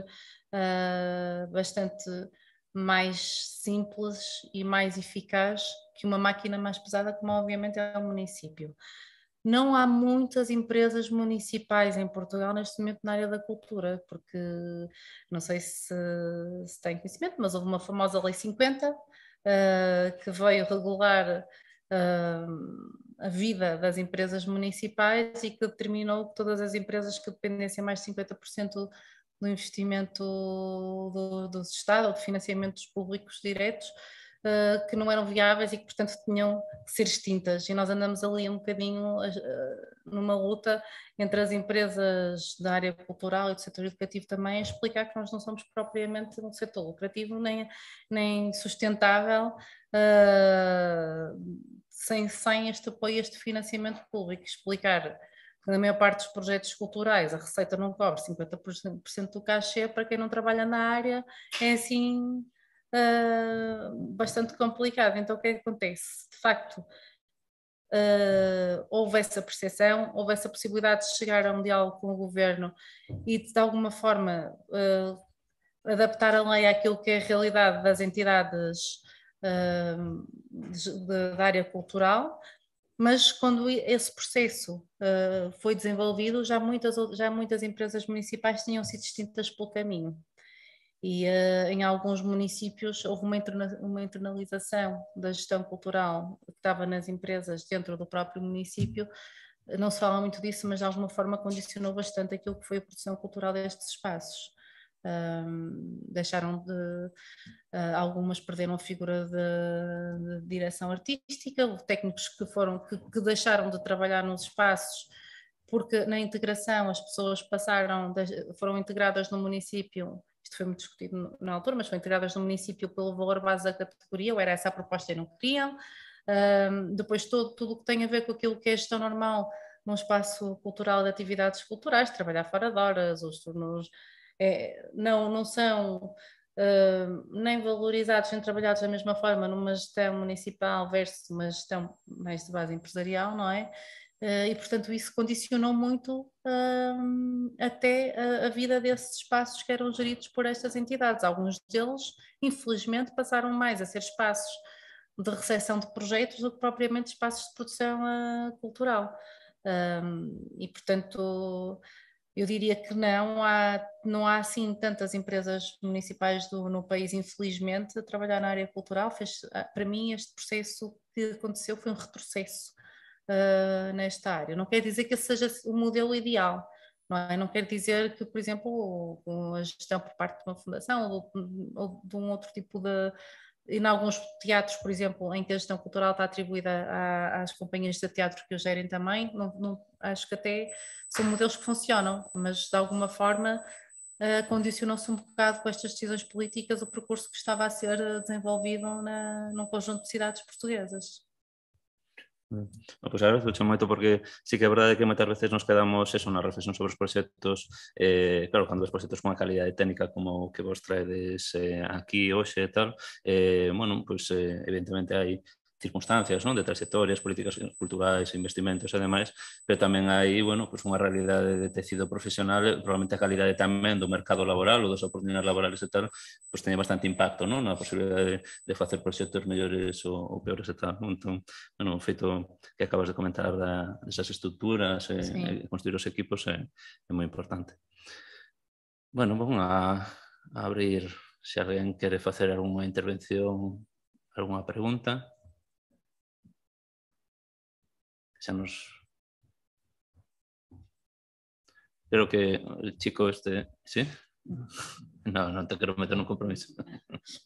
Speaker 2: uh, bastante mais simples e mais eficaz que uma máquina mais pesada, como obviamente é o município. Não há muitas empresas municipais em Portugal neste momento na área da cultura, porque não sei se, se tem conhecimento, mas houve uma famosa Lei 50 uh, ah, que veio regular a vida das empresas municipais e que determinou que todas as empresas que dependessem mais de 50% do investimento do, do Estado ou de financiamentos públicos diretos uh, que não eram viáveis e que, portanto, tinham que ser extintas. E nós andamos ali um bocadinho uh, numa luta entre as empresas da área cultural e do setor educativo também, a explicar que nós não somos propriamente um setor lucrativo nem, nem sustentável. Uh, sem, sem este apoio, este financiamento público, explicar que na maior parte dos projetos culturais a receita não cobre 50% do cachê, para quem não trabalha na área é assim uh, bastante complicado. Então, o que é que acontece? De facto, uh, houve essa percepção, houve essa possibilidade de chegar a um diálogo com o governo e, de alguma forma, uh, adaptar a lei àquilo que é a realidade das entidades de, da área cultural, mas quando esse processo uh, foi desenvolvido, já muitas, já muitas empresas municipais tinham sido extintas pelo caminho. E uh, em alguns municípios houve uma, interna uma, internalização da gestão cultural que estava nas empresas dentro do próprio município. Não se fala muito disso, mas de alguma forma condicionou bastante aquilo que foi a produção cultural destes espaços. Um, deixaram de. Uh, algumas perderam a figura de, de, direção artística, técnicos que, foram, que, que deixaram de trabalhar nos espaços porque na integração as pessoas passaram, foram integradas no município isto foi muito discutido na altura, mas foram tiradas do município pelo valor base da categoria, ou era essa a proposta e não queriam. Um, depois todo, tudo o que tem a ver com aquilo que é gestão normal num espaço cultural de atividades culturais, trabalhar fora de horas, os turnos é, não, não são Uh, nem valorizados nem trabalhados da mesma forma numa gestão municipal versus uma gestão mais de base empresarial, não é? Eh, e, portanto, isso condicionou muito ehm, até a, a, vida desses espaços que eram geridos por estas entidades. Alguns deles, infelizmente, passaram mais a ser espaços de recepção de projetos do que propriamente espaços de produção uh, cultural. Ehm, e, portanto, eu diria que não há, não há assim tantas empresas municipais do, no país, infelizmente, a trabalhar na área cultural. Fez, ah, para mim, este processo que aconteceu foi um retrocesso uh, nesta área. Não quer dizer que esse seja o modelo ideal, não, é? não quer dizer que, por exemplo, a gestão por parte de uma fundação ou, ou de um outro tipo de. Em alguns teatros, por exemplo, em que a gestão cultural está atribuída às companhias de teatro que o gerem também, não, não, acho que até são modelos que funcionam, mas de alguma forma uh, condicionou-se um bocado com estas decisões políticas o percurso que estava a ser eh, desenvolvido na, num conjunto de cidades portuguesas. Mm.
Speaker 1: Pues ahora escucho un momento porque sí que es verdad que muchas veces nos quedamos, eso, una reflexión sobre los proyectos, eh, claro, cuando los proyectos con calidad de técnica como que vos traedes eh, aquí hoy y tal, eh, bueno, pues evidentemente hay circunstancias, non? de trayectorias, políticas eh, culturais, investimentos e demais, pero tamén hai, bueno, pues unha realidade de tecido profesional, eh, probablemente a calidade tamén do mercado laboral ou das oportunidades laborales e tal, pues teña bastante impacto non? na posibilidade de, de facer proxectos mellores ou, ou peores e tal. Non? Entón, bueno, o feito que acabas de comentar da, desas estructuras e, eh, sí. e construir os equipos é, é moi importante. Bueno, vamos a, a abrir se alguén quere facer algunha intervención, algunha pregunta. espero que el chico este, ¿sí? Não, não te quero meter num compromisso.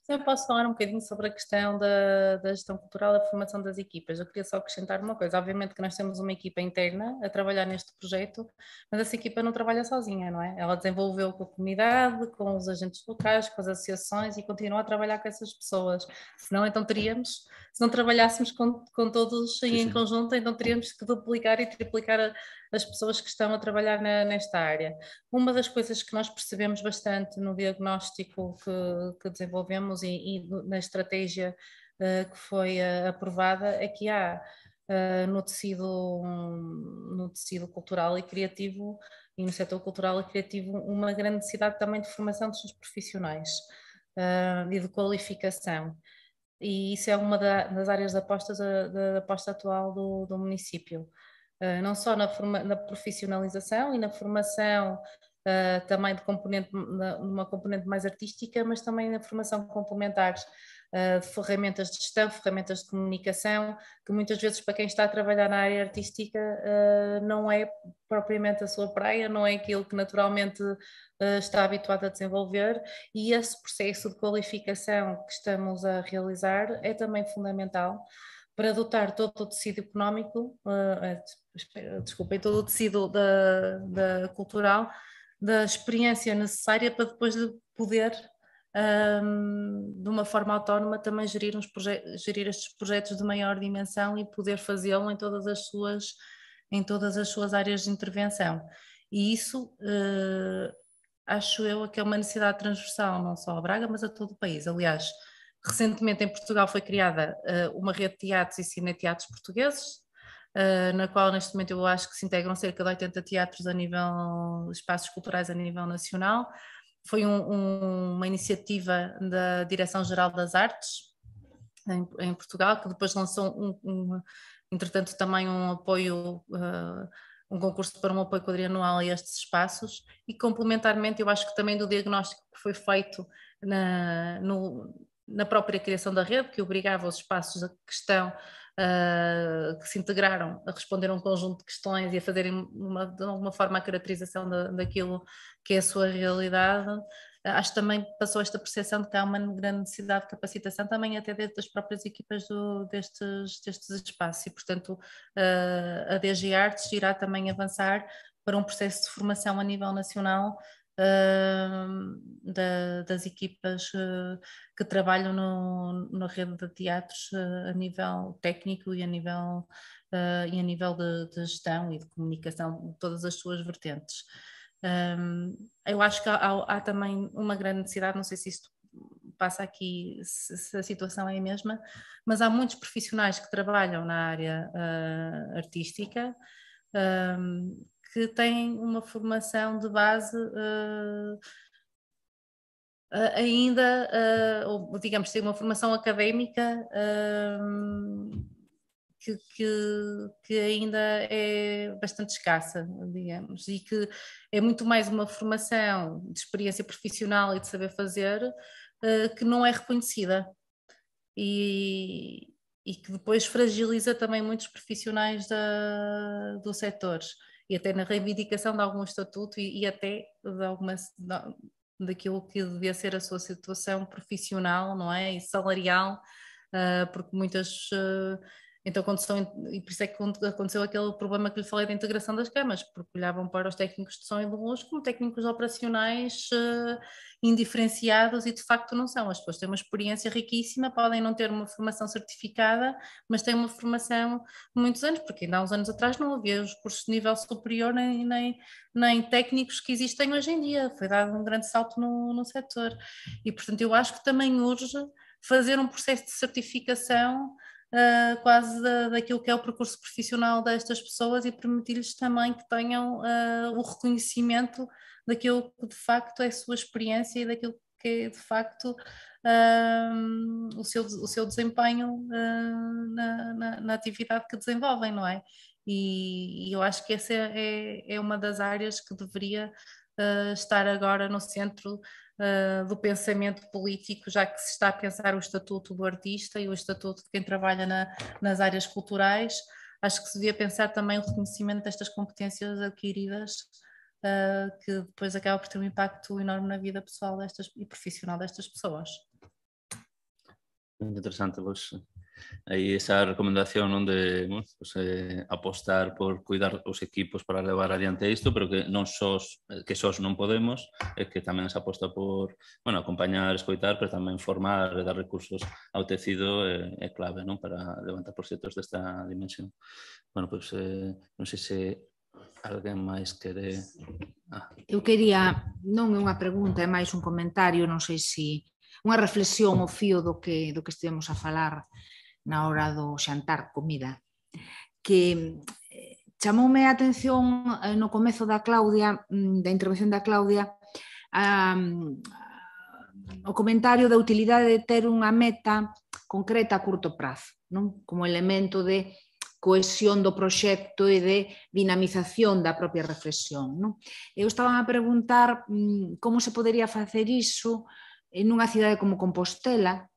Speaker 2: eu posso falar um bocadinho sobre a questão da, da gestão cultural, da formação das equipas. Eu queria só acrescentar uma coisa. Obviamente que nós temos uma equipa interna a trabalhar neste projeto, mas essa equipa não trabalha sozinha, não é? Ela desenvolveu com a comunidade, com os agentes locais, com as associações e continua a trabalhar com essas pessoas. Senão, então teríamos, se não trabalhássemos com, com todos sim, sim. em conjunto, então teríamos que duplicar e triplicar a, as pessoas que estão a trabalhar na, nesta área. Uma das coisas que nós percebemos bastante no diagnóstico que, que desenvolvemos e, e, na estratégia uh, que foi uh, aprovada é que há uh, no, tecido, um, no tecido cultural e criativo e no setor cultural e criativo uma grande necessidade também de formação dos seus profissionais e de qualificação e isso é uma das áreas de apostas da, aposta atual do, do município. Eh, não só na, forma, na profissionalização e na formação Uh, também de, componente, numa uma componente mais artística, mas também na formação complementares uh, de ferramentas de gestão, ferramentas de comunicação, que muitas vezes para quem está a trabalhar na área artística uh, não é propriamente a sua praia, não é aquilo que naturalmente está habituado a desenvolver e esse processo de qualificação que estamos a realizar é também fundamental para dotar todo o tecido económico, uh, desculpem, todo o tecido da, da cultural da experiência necessária para depois de poder, um, ehm, de uma forma autónoma, também gerir, uns gerir estes projetos de maior dimensão e poder fazê-lo em todas as suas em todas as suas áreas de intervenção. E isso uh, acho eu é que é uma necessidade transversal, não só a Braga, mas a todo o país. Aliás, Recentemente em Portugal foi criada uh, uma rede de teatros e cineteatros portugueses, uh, na qual neste momento eu acho que se integram cerca de 80 teatros a nível, espaços culturais a nível nacional. Foi um, um, uma iniciativa da Direção-Geral das Artes em, em, Portugal, que depois lançou, um, um entretanto, também um apoio. Uh, um concurso para um apoio quadrianual a estes espaços e complementarmente eu acho que também do diagnóstico que foi feito na, no, na própria criação da rede, que obrigava os espaços a questão uh, ah, que se integraram a responder a um conjunto de questões e a fazerem uma, de alguma forma a caracterização daquilo que é a sua realidade. Ah, acho que também passou esta percepção de que há uma grande necessidade de capacitação também até dentro das próprias equipas do, destes, destes espaços e, portanto, uh, a DG Artes irá também avançar para um processo de formação a nível nacional uh, da, das equipas uh, que trabalham no, na rede de teatros eh, a nível técnico e a nível, eh, e a nível de, de, gestão e de comunicação, todas as suas vertentes. Um, eu acho que há, há, há, também uma grande necessidade, não sei se isto passa aqui, se, se, a situação é a mesma, mas há muitos profissionais que trabalham na área uh, artística um, que têm uma formação de base uh, ainda, uh, ou digamos, têm uma formação académica uh, que, que, que, ainda é bastante escassa, digamos, e que é muito mais uma formação de experiência profissional e de saber fazer que não é reconhecida. E, e que depois fragiliza também muitos profissionais da, do setor e até na reivindicação de algum estatuto e, e até de alguma, daquilo que devia ser a sua situação profissional, não é? E salarial, ah, porque muitas ah, então aconteceu, e por isso é que aconteceu aquele problema que lhe falei da integração das camas, porque olhavam para os técnicos de som e de luz como técnicos operacionais uh, indiferenciados e de facto não são. As pessoas têm uma experiência riquíssima, podem não ter uma formação certificada, mas têm uma formação muitos anos, porque ainda há uns anos atrás não havia os cursos de nível superior nem, nem, nem técnicos que existem hoje em dia. Foi dado um grande salto no, no setor. E portanto eu acho que também urge fazer um processo de certificação uh, quase da, daquilo que é o percurso profissional destas pessoas e permitir-lhes também que tenham uh, o reconhecimento daquilo que de facto é a sua experiência e daquilo que é de facto ah, o, seu, o seu desempenho uh, na, na, na, atividade que desenvolvem, não é? E, e eu acho que essa é, é, é, uma das áreas que deveria uh, estar agora no centro ah, do pensamento político, já que se está a pensar o estatuto do artista e o estatuto de quem trabalha na, nas áreas culturais, acho que se devia pensar também o reconhecimento destas competências adquiridas, uh, que depois acaba por ter um impacto enorme na vida pessoal destas, e profissional destas pessoas.
Speaker 1: Muito interessante, Lúcia. aí esa recomendación non de bueno, pues, eh, apostar por cuidar os equipos para levar adiante isto, pero que non sós eh, que sós non podemos, é que tamén se aposta por, bueno, acompañar, escoitar, pero tamén formar e eh, dar recursos ao tecido eh, é clave, non, para levantar proxectos desta dimensión. Bueno, pois pues, eh, non sei se alguén máis quere... Ah.
Speaker 3: Eu quería, non é unha pregunta, é máis un comentario, non sei se unha reflexión ao fío do que do que estivemos a falar na hora do xantar comida, que eh, chamoume a atención eh, no comezo da Claudia, mm, da intervención da Claudia, a, o comentario da utilidade de ter unha meta concreta a curto prazo, non? como elemento de cohesión do proxecto e de dinamización da propia reflexión. Non? Eu estaba a preguntar mm, como se podería facer iso en unha cidade como Compostela,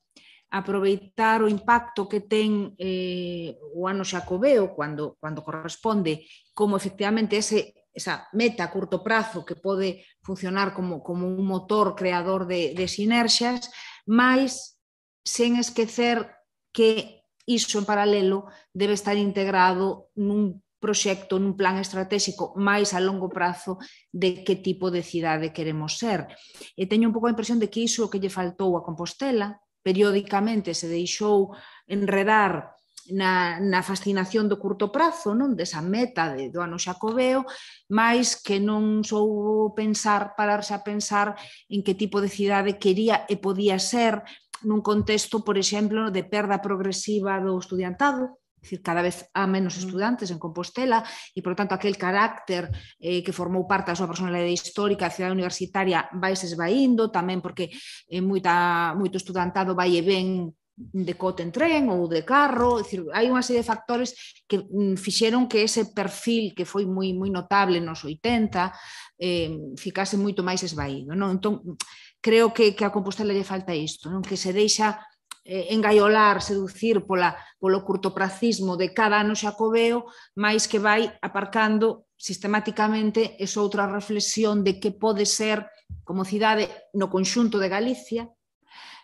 Speaker 3: aproveitar o impacto que ten eh, o ano xacobeo cando, cando corresponde como efectivamente ese, esa meta a curto prazo que pode funcionar como, como un motor creador de, de sinerxas, máis sen esquecer que iso en paralelo debe estar integrado nun proxecto, nun plan estratégico máis a longo prazo de que tipo de cidade queremos ser. E teño un pouco a impresión de que iso que lle faltou a Compostela, periódicamente se deixou enredar na, na fascinación do curto prazo, non desa meta de, do ano xacobeo, máis que non sou pensar, pararse a pensar en que tipo de cidade quería e podía ser nun contexto, por exemplo, de perda progresiva do estudiantado, decir, cada vez há menos estudantes en Compostela e, por tanto, aquel carácter eh, que formou parte da súa personalidade histórica, a cidade universitaria, vai se esvaindo tamén porque eh, moita, moito estudantado vai e ven de cote en tren ou de carro, dicir, hai unha serie de factores que mm, fixeron que ese perfil que foi moi moi notable nos 80 eh, ficase moito máis esvaído. Non? Entón, creo que, que a Compostela lle falta isto, non que se deixa eh, engaiolar, seducir pola, polo curtopracismo de cada ano xa coveo, máis que vai aparcando sistemáticamente esa outra reflexión de que pode ser como cidade no conxunto de Galicia,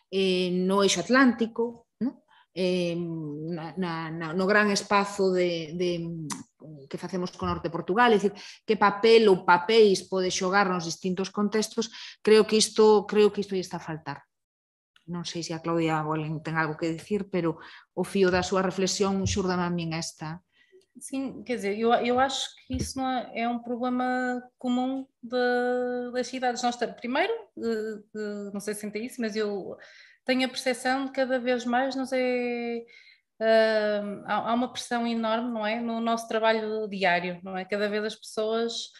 Speaker 3: eh, no eixo atlántico, no? Eh, na, na, no gran espazo de, de que facemos con Norte de Portugal, é dicir, que papel ou papéis pode xogar nos distintos contextos, creo que isto creo que isto está a faltar. non sei se a Claudia Bolen ten algo que dizer, pero o fío da súa reflexión xurdame a min esta.
Speaker 2: Sim, quer dizer, eu, eu acho que isso não é, é um problema comum de, das cidades. Nós, primeiro, de, de, não sei se sentem isso, mas eu tenho a percepção de cada vez mais nos é, uh, há, há, uma pressão enorme, não é? No nosso trabalho diário, não é? Cada vez as pessoas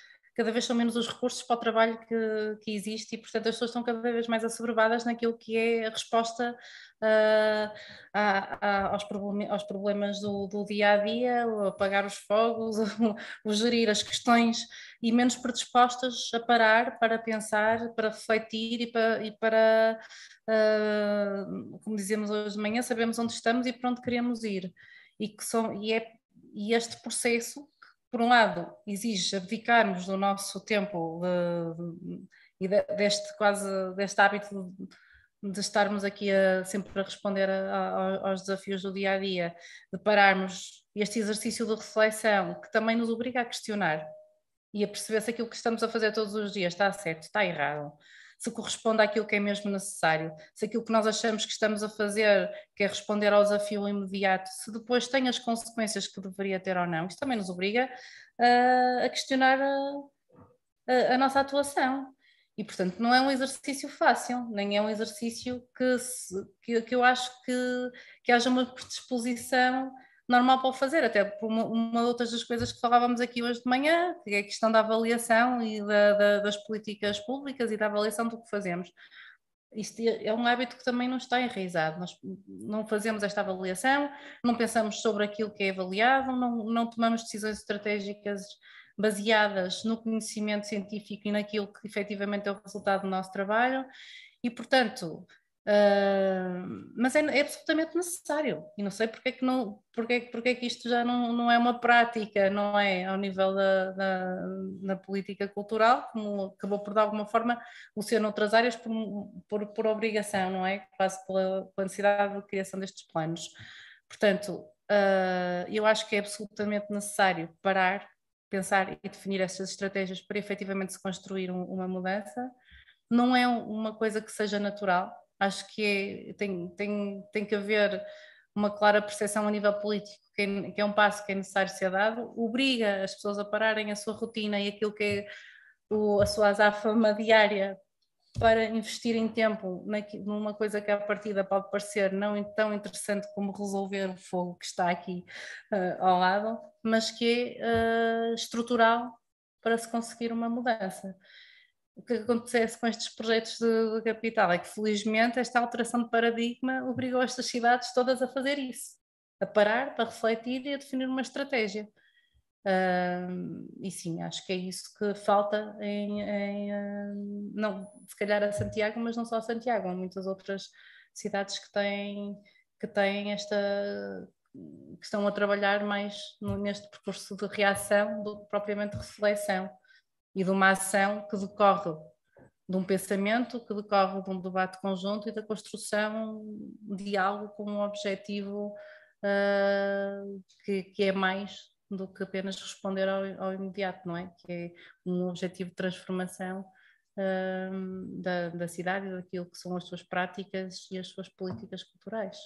Speaker 2: cada vez são menos os recursos para o trabalho que, que existe e, portanto, as pessoas estão cada vez mais assoberbadas naquilo que é a resposta uh, a, a, aos, problem aos, problemas do, do, dia a dia, apagar os fogos, gerir as questões e menos predispostas a parar para pensar, para refletir e para, e para uh, como dizemos hoje de manhã, sabemos onde estamos e para onde queremos ir. E, que são, e, é, e este processo por um lado, exige abdicarmos do nosso tempo e de, deste quase deste hábito de, de estarmos aqui a, sempre a responder a, a, aos desafios do dia a dia, de pararmos este exercício de reflexão que também nos obriga a questionar e a perceber se aquilo que estamos a fazer todos os dias está certo, está errado, se corresponde àquilo que é mesmo necessário, se aquilo que nós achamos que estamos a fazer, que é responder ao desafio imediato, se depois tem as consequências que deveria ter ou não. Isto também nos obriga uh, a questionar a, a, a nossa atuação. E, portanto, não é um exercício fácil, nem é um exercício que, se, que, que, eu acho que, que haja uma predisposição normal para o fazer, até por uma, uma outras das coisas que falávamos aqui hoje de manhã, que é a questão da avaliação e da, da, das políticas públicas e da avaliação do que fazemos. Isto é, é um hábito que também não está enraizado. Nós não fazemos esta avaliação, não pensamos sobre aquilo que é avaliado, não, não tomamos decisões estratégicas baseadas no conhecimento científico e naquilo que efetivamente é o resultado do nosso trabalho. E, portanto, Uh, mas é, é, absolutamente necessário e não sei porque é que, não, porque, é porque é que isto já não, não é uma prática, não é ao nível da, da, da política cultural, como acabou por de alguma forma o ser noutras áreas por, por, por obrigação, não é? Quase pela, pela necessidade de criação destes planos. Portanto, uh, eu acho que é absolutamente necessário parar, pensar e definir estas estratégias para efetivamente se construir um, uma mudança. Não é uma coisa que seja natural, Acho que é, tem, tem, tem que haver uma clara percepção a nível político, que é, que é, um passo que é necessário ser dado, obriga as pessoas a pararem a sua rotina e aquilo que é o, a sua azáfama diária para investir em tempo numa coisa que à partida pode parecer não tão interessante como resolver o fogo que está aqui uh, ao lado, mas que é uh, estrutural para se conseguir uma mudança o que acontece com estes projetos de, de, capital é que, felizmente, esta alteração de paradigma obrigou estas cidades todas a fazer isso, a parar para refletir e a definir uma estratégia. Uh, e sim, acho que é isso que falta em, em uh, não, se calhar a Santiago, mas não só a Santiago, há muitas outras cidades que têm, que têm esta que estão a trabalhar mais neste percurso de reação do que propriamente reflexão e de uma ação que decorre de um pensamento, que decorre de um debate conjunto e da construção de algo com um objetivo uh, que, que, é mais do que apenas responder ao, ao, imediato, não é? Que é um objetivo de transformação uh, da, da cidade, daquilo que são as suas práticas e as suas políticas culturais.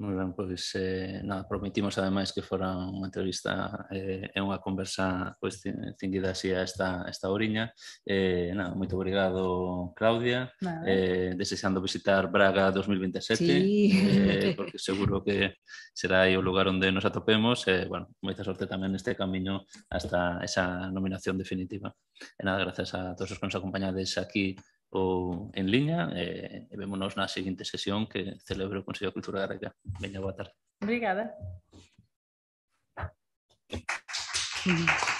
Speaker 1: Muy bien, pues eh, nada, prometimos ademais que fora unha entrevista eh, e unha conversa pues tinguida así a esta, esta oriña. Eh, nada, moito obrigado, Claudia. Eh, desexando visitar Braga 2027, sí. eh, porque seguro que será aí o lugar onde nos atopemos. Eh, bueno, moita sorte tamén neste camiño hasta esa nominación definitiva. Eh, nada, gracias a todos os que nos acompañades aquí ou en liña e, eh, e vémonos na seguinte sesión que celebre o Consello de Cultura de Reca. Veña, boa tarde.
Speaker 2: Obrigada. Thank mm. you.